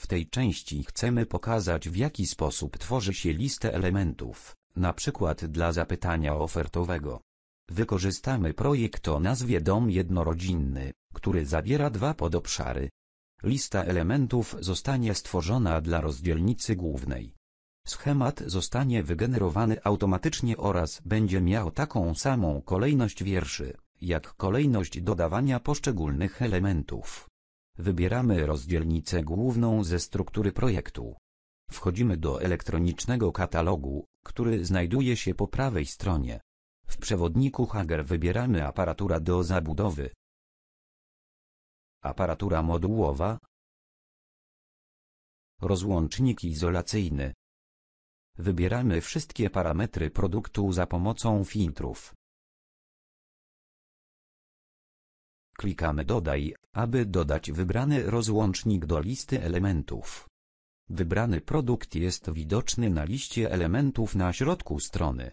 W tej części chcemy pokazać w jaki sposób tworzy się listę elementów, na przykład dla zapytania ofertowego. Wykorzystamy projekt o nazwie dom jednorodzinny, który zawiera dwa podobszary. Lista elementów zostanie stworzona dla rozdzielnicy głównej. Schemat zostanie wygenerowany automatycznie oraz będzie miał taką samą kolejność wierszy, jak kolejność dodawania poszczególnych elementów. Wybieramy rozdzielnicę główną ze struktury projektu. Wchodzimy do elektronicznego katalogu, który znajduje się po prawej stronie. W przewodniku Hager wybieramy aparatura do zabudowy. Aparatura modułowa. Rozłącznik izolacyjny. Wybieramy wszystkie parametry produktu za pomocą filtrów. Klikamy Dodaj, aby dodać wybrany rozłącznik do listy elementów. Wybrany produkt jest widoczny na liście elementów na środku strony.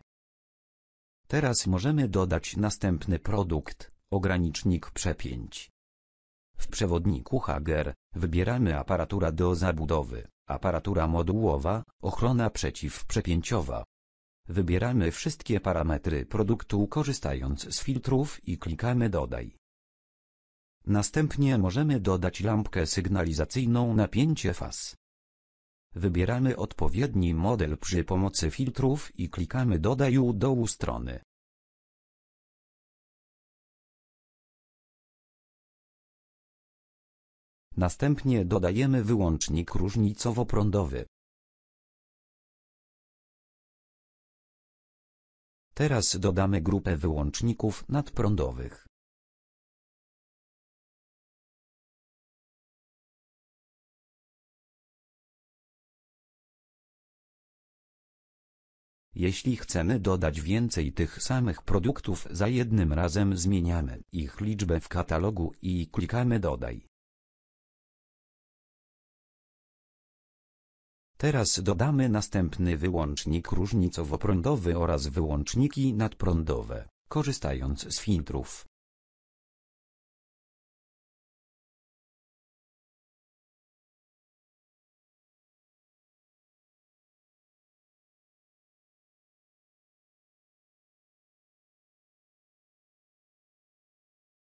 Teraz możemy dodać następny produkt, ogranicznik przepięć. W przewodniku Hager, wybieramy aparatura do zabudowy, aparatura modułowa, ochrona przeciwprzepięciowa. Wybieramy wszystkie parametry produktu korzystając z filtrów i klikamy Dodaj. Następnie możemy dodać lampkę sygnalizacyjną napięcie faz. Wybieramy odpowiedni model przy pomocy filtrów i klikamy dodaj u dołu strony. Następnie dodajemy wyłącznik różnicowo-prądowy. Teraz dodamy grupę wyłączników nadprądowych. Jeśli chcemy dodać więcej tych samych produktów za jednym razem zmieniamy ich liczbę w katalogu i klikamy dodaj. Teraz dodamy następny wyłącznik różnicowo-prądowy oraz wyłączniki nadprądowe, korzystając z filtrów.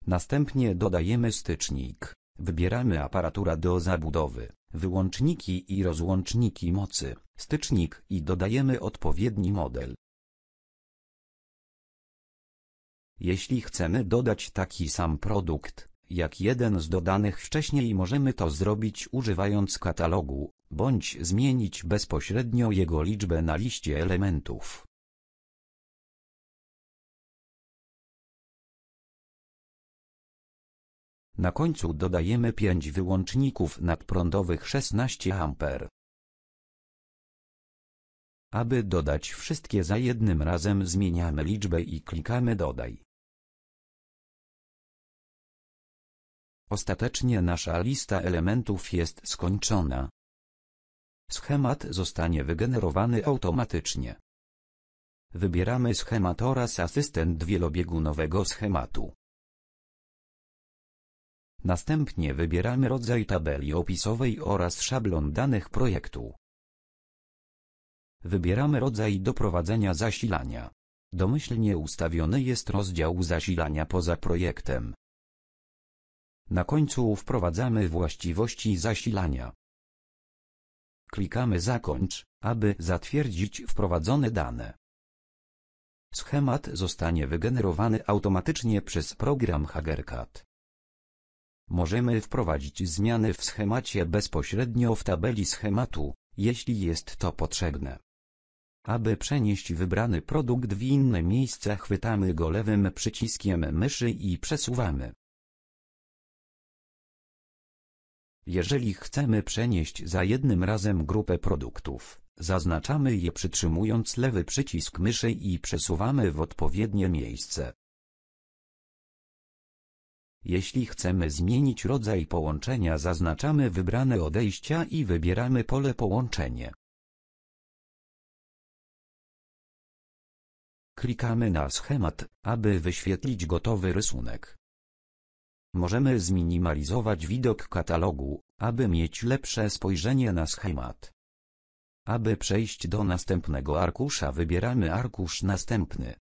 Następnie dodajemy stycznik. Wybieramy aparatura do zabudowy, wyłączniki i rozłączniki mocy, stycznik i dodajemy odpowiedni model. Jeśli chcemy dodać taki sam produkt, jak jeden z dodanych wcześniej możemy to zrobić używając katalogu, bądź zmienić bezpośrednio jego liczbę na liście elementów. Na końcu dodajemy 5 wyłączników nadprądowych 16 A. Aby dodać wszystkie za jednym razem zmieniamy liczbę i klikamy dodaj. Ostatecznie nasza lista elementów jest skończona. Schemat zostanie wygenerowany automatycznie. Wybieramy schemat oraz asystent wielobiegunowego schematu. Następnie wybieramy rodzaj tabeli opisowej oraz szablon danych projektu. Wybieramy rodzaj doprowadzenia zasilania. Domyślnie ustawiony jest rozdział zasilania poza projektem. Na końcu wprowadzamy właściwości zasilania. Klikamy Zakończ, aby zatwierdzić wprowadzone dane. Schemat zostanie wygenerowany automatycznie przez program HagerCAD. Możemy wprowadzić zmiany w schemacie bezpośrednio w tabeli schematu, jeśli jest to potrzebne. Aby przenieść wybrany produkt w inne miejsce chwytamy go lewym przyciskiem myszy i przesuwamy. Jeżeli chcemy przenieść za jednym razem grupę produktów, zaznaczamy je przytrzymując lewy przycisk myszy i przesuwamy w odpowiednie miejsce. Jeśli chcemy zmienić rodzaj połączenia zaznaczamy wybrane odejścia i wybieramy pole połączenie. Klikamy na schemat, aby wyświetlić gotowy rysunek. Możemy zminimalizować widok katalogu, aby mieć lepsze spojrzenie na schemat. Aby przejść do następnego arkusza wybieramy arkusz następny.